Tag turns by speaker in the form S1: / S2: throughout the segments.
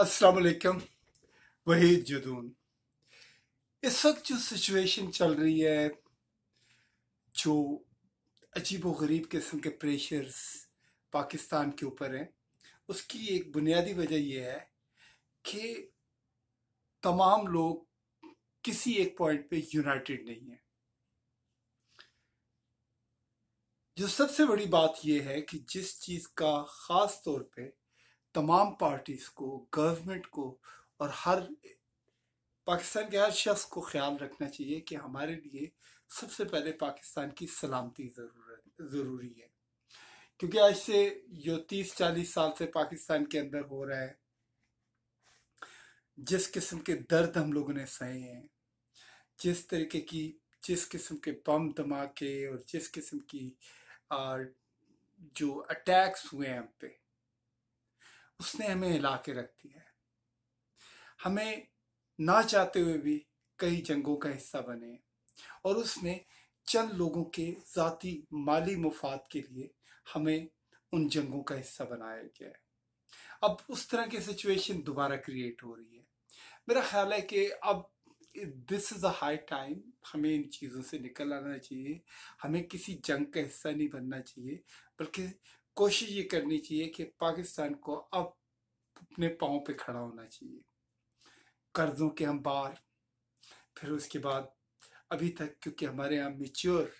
S1: असलकम वहीद जदून इस वक्त जो सिचुएशन चल रही है जो अजीब व गरीब किस्म के प्रेशर्स पाकिस्तान के ऊपर हैं उसकी एक बुनियादी वजह यह है कि तमाम लोग किसी एक पॉइंट पे यूनाइटेड नहीं है जो सबसे बड़ी बात यह है कि जिस चीज़ का ख़ास तौर पे तमाम पार्टीज को गवर्नमेंट को और हर पाकिस्तान के हर शख्स को ख्याल रखना चाहिए कि हमारे लिए सबसे पहले पाकिस्तान की सलामती ज़रूरी है क्योंकि आज से जो तीस चालीस साल से पाकिस्तान के अंदर हो रहा है जिस किस्म के दर्द हम लोगों ने सहे हैं जिस तरीके की जिस किस्म के बम धमाके और जिस किस्म की आ, जो अटैक्स हुए हैं हम पे उसने हमें हिला के रख दिया है हमें ना चाहते हुए भी कई जंगों का हिस्सा बने और उसने चंद लोगों के जाति माली मुफाद के लिए हमें उन जंगों का हिस्सा बनाया गया है अब उस तरह की सिचुएशन दोबारा क्रिएट हो रही है मेरा ख्याल है कि अब this is a high time हमें इन चीज़ों से निकल आना चाहिए हमें किसी जंग का हिस्सा नहीं बनना चाहिए बल्कि कोशिश ये करनी चाहिए कि पाकिस्तान को अब अपने पाँव पे खड़ा होना चाहिए कर्जों के हम बार फिर उसके बाद अभी तक क्योंकि हमारे यहाँ मेच्योर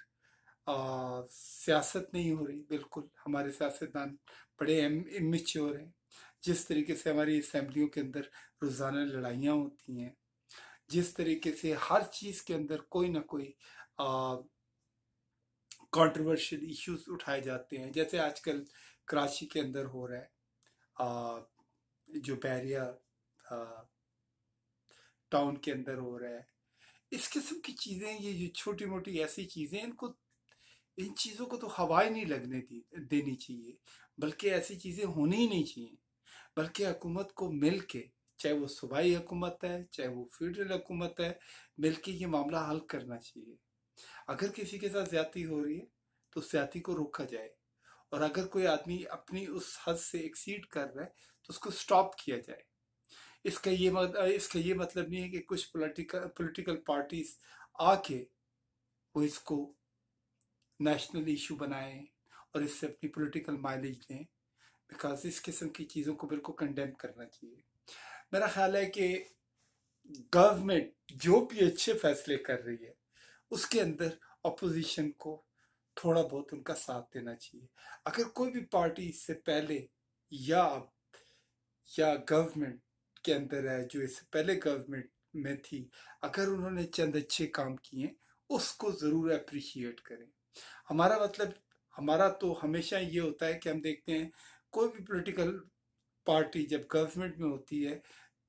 S1: सियासत नहीं हो रही बिल्कुल हमारे सियासतदान बड़े इमेच्योर हैं जिस तरीके से हमारी असम्बलियों के अंदर रोज़ाना लड़ाइयाँ होती हैं जिस तरीके से हर चीज़ के अंदर कोई ना कोई आ, कंट्रोवर्शियल इश्यूज उठाए जाते हैं जैसे आजकल कराची के अंदर हो रहा है आ, जो बैरिया टाउन के अंदर हो रहा है इस किस्म की चीज़ें ये जो छोटी मोटी ऐसी चीज़ें इनको इन चीज़ों को तो हवाएं नहीं लगने दी देनी चाहिए बल्कि ऐसी चीज़ें होनी ही नहीं चाहिए बल्कि हुकूमत को मिल के चाहे वो सूबाई हुकूमत है चाहे वो फेडरल हुकूमत है मिल के ये मामला हल करना चाहिए अगर किसी के साथ ज्यादा हो रही है तो ज्यादा को रोका जाए और अगर कोई आदमी अपनी उस हद से एक्सीड कर रहा है तो उसको स्टॉप किया जाए इसका ये इसका ये मतलब नहीं है कि कुछ पॉलिटिकल पॉलिटिकल पार्टीज आके वो इसको नेशनल इशू बनाए और इससे अपनी पॉलिटिकल माइलेज दें बिकॉज इस किस्म की चीज़ों को बिल्कुल कंडेम करना चाहिए मेरा ख्याल है कि गवर्नमेंट जो भी अच्छे फैसले कर रही है उसके अंदर अपोजिशन को थोड़ा बहुत उनका साथ देना चाहिए अगर कोई भी पार्टी इससे पहले या अब या गवर्नमेंट के अंदर है जो इससे पहले गवर्नमेंट में थी अगर उन्होंने चंद अच्छे काम किए उसको ज़रूर अप्रिशिएट करें हमारा मतलब हमारा तो हमेशा ये होता है कि हम देखते हैं कोई भी पॉलिटिकल पार्टी जब गवर्नमेंट में होती है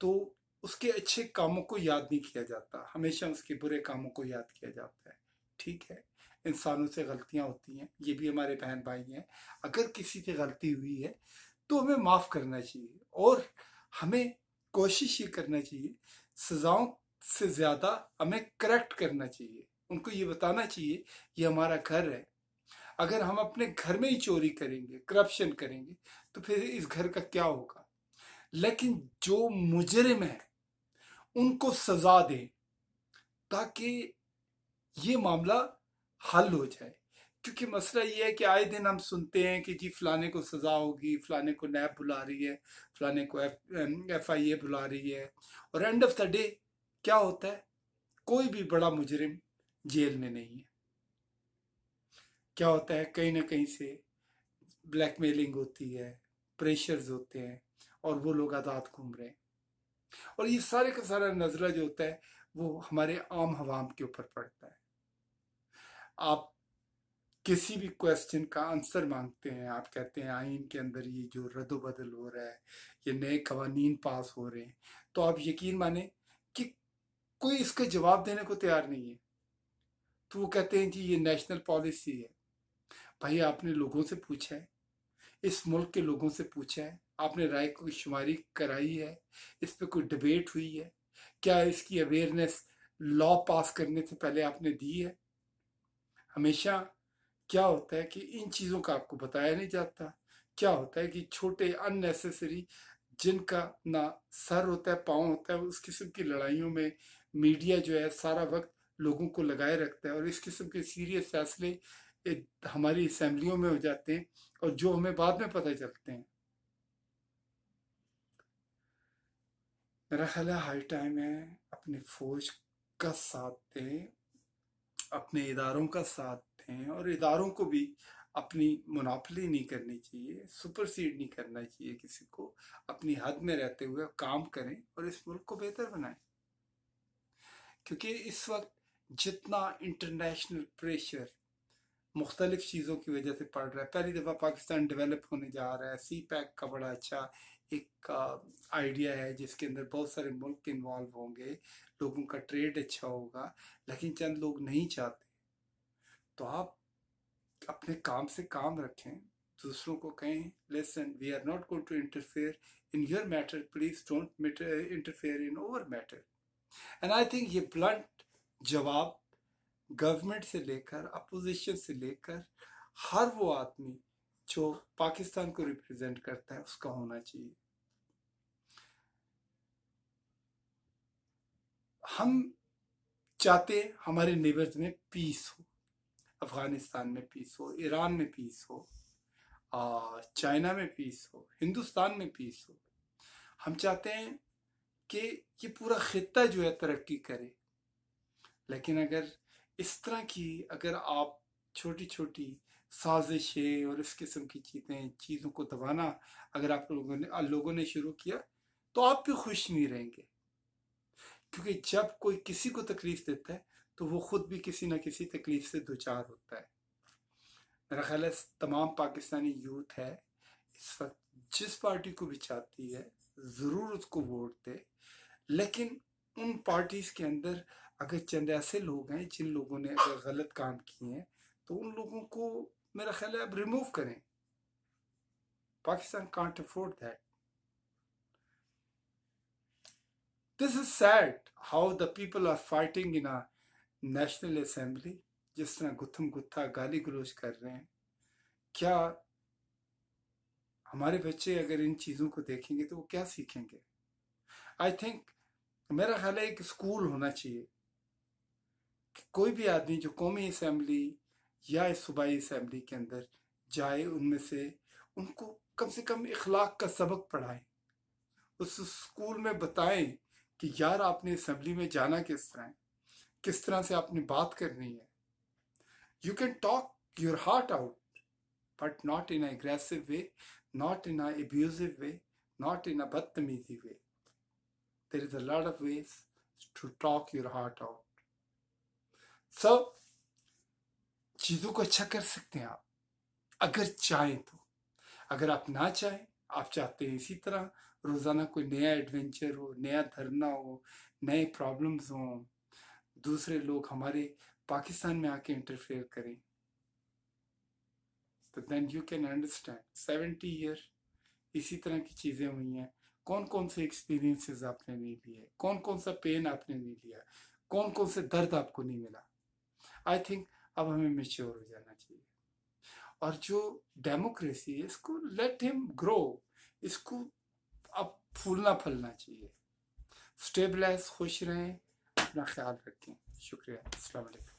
S1: तो उसके अच्छे कामों को याद नहीं किया जाता हमेशा उसके बुरे कामों को याद किया जाता है ठीक है इंसानों से गलतियां होती हैं ये भी हमारे बहन भाई हैं अगर किसी से गलती हुई है तो हमें माफ़ करना चाहिए और हमें कोशिश ये करना चाहिए सज़ाओं से ज़्यादा हमें करेक्ट करना चाहिए उनको ये बताना चाहिए ये हमारा घर है अगर हम अपने घर में ही चोरी करेंगे करप्शन करेंगे तो फिर इस घर का क्या होगा लेकिन जो मुजरिम है उनको सजा दें ताकि ये मामला हल हो जाए क्योंकि मसला ये है कि आए दिन हम सुनते हैं कि जी फलाने को सज़ा होगी फलाने को नैब बुला रही है फलाने को एफ आई ए बुला रही है और एंड ऑफ द डे क्या होता है कोई भी बड़ा मुजरिम जेल में नहीं है क्या होता है कहीं ना कहीं से ब्लैकमेलिंग होती है प्रेशर्स होते हैं और वो लोग आज़ाद घूम रहे हैं और ये सारे का सारा नजरा जो होता है वो हमारे आम हवाम के ऊपर पड़ता है आप किसी भी क्वेश्चन का आंसर मांगते हैं आप कहते हैं आइन के अंदर ये जो रद्द बदल हो रहा है ये नए कवानीन पास हो रहे हैं तो आप यकीन माने कि कोई इसके जवाब देने को तैयार नहीं है तो वो कहते हैं जी ये नेशनल पॉलिसी है भाई आपने लोगों से पूछा है इस मुल्क के लोगों से पूछा है आपने राय को शुमारी कराई है इस पर कोई डिबेट हुई है क्या इसकी अवेयरनेस लॉ पास करने से पहले आपने दी है हमेशा क्या होता है कि इन चीज़ों का आपको बताया नहीं जाता क्या होता है कि छोटे अननेसेसरी जिनका ना सर होता है पाँव होता है उस किस्म की लड़ाइयों में मीडिया जो है सारा वक्त लोगों को लगाए रखता है और इस किस्म के सीरियस फैसले हमारी असम्बलियों में हो जाते हैं और जो हमें बाद में पता चलते हैं मेरा है हर टाइम है अपनी फौज का साथ दें अपने इदारों का साथ दें और इदारों को भी अपनी मुनाफली नहीं करनी चाहिए सुपरसीड नहीं करना चाहिए किसी को अपनी हद में रहते हुए काम करें और इस मुल्क को बेहतर बनाएं क्योंकि इस वक्त जितना इंटरनेशनल प्रेशर मुख्तलिफ चीज़ों की वजह से पड़ रहा है पहली दफ़ा पाकिस्तान डेवलप होने जा रहा है सी पैक का बड़ा अच्छा एक आइडिया है जिसके अंदर बहुत सारे मुल्क इन्वॉल्व होंगे लोगों का ट्रेड अच्छा होगा लेकिन चंद लोग नहीं चाहते तो आप अपने काम से काम रखें दूसरों को कहें lesson we are not going to interfere in your matter please don't interfere in over matter and I think ये ब्लंट जवाब गवर्नमेंट से लेकर अपोजिशन से लेकर हर वो आदमी जो पाकिस्तान को रिप्रेजेंट करता है उसका होना चाहिए हम चाहते हमारे नेबर्स में पीस हो अफगानिस्तान में पीस हो ईरान में पीस हो चाइना में पीस हो हिंदुस्तान में पीस हो हम चाहते हैं कि ये पूरा ख़त्ता जो है तरक्की करे लेकिन अगर इस तरह की अगर आप छोटी छोटी साजिशें और इस किस्म की चीज़ें चीज़ों को दबाना अगर आप लोगों ने लोगों ने शुरू किया तो आप भी खुश नहीं रहेंगे क्योंकि जब कोई किसी को तकलीफ देता है तो वो खुद भी किसी ना किसी तकलीफ से चार होता है मेरा ख्याल है तमाम पाकिस्तानी यूथ है इस वक्त जिस पार्टी को भी चाहती है ज़रूर उसको वोट दे लेकिन उन पार्टीज़ के अंदर अगर चंद ऐसे लोग हैं जिन लोगों ने अगर गलत काम किए हैं तो उन लोगों को मेरा ख्याल है अब रिमूव करें Pakistan can't afford that this is sad how the people are fighting in a national assembly जिस तरह गुथम गुत्था गाली गलोच कर रहे हैं क्या हमारे बच्चे अगर इन चीज़ों को देखेंगे तो वो क्या सीखेंगे आई थिंक मेरा ख्याल है एक स्कूल होना चाहिए कि कोई भी आदमी जो कौमी असम्बली या इस सूबाई असम्बली के अंदर जाए उनमें से उनको कम से कम इखलाक का सबक पढ़ाएं उस स्कूल में बताएं कि यार आपने असम्बली में जाना किस तरह है किस तरह से आपने बात करनी है you can talk your heart out but not in aggressive way not in abusive way not in a बदतमीजी way there is a lot of ways to talk your heart out सब चीज़ों को अच्छा कर सकते हैं आप अगर चाहें तो अगर आप ना चाहें आप चाहते हैं इसी तरह रोज़ाना कोई नया एडवेंचर हो नया धरना हो नए प्रॉब्लम्स हो दूसरे लोग हमारे पाकिस्तान में आके इंटरफेयर करें तो then you can understand seventy year इसी तरह की चीज़ें हुई हैं कौन कौन से एक्सपीरियंसेस आपने नहीं लिए कौन कौन सा पेन आपने नहीं लिया कौन कौन से दर्द आपको नहीं मिला आई थिंक अब हमें मेच्योर हो जाना चाहिए और जो डेमोक्रेसी है इसको लेट हिम ग्रो इसको अब फूलना फलना चाहिए स्टेबलाइज खुश रहें अपना ख्याल रखें शुक्रिया अलैक्म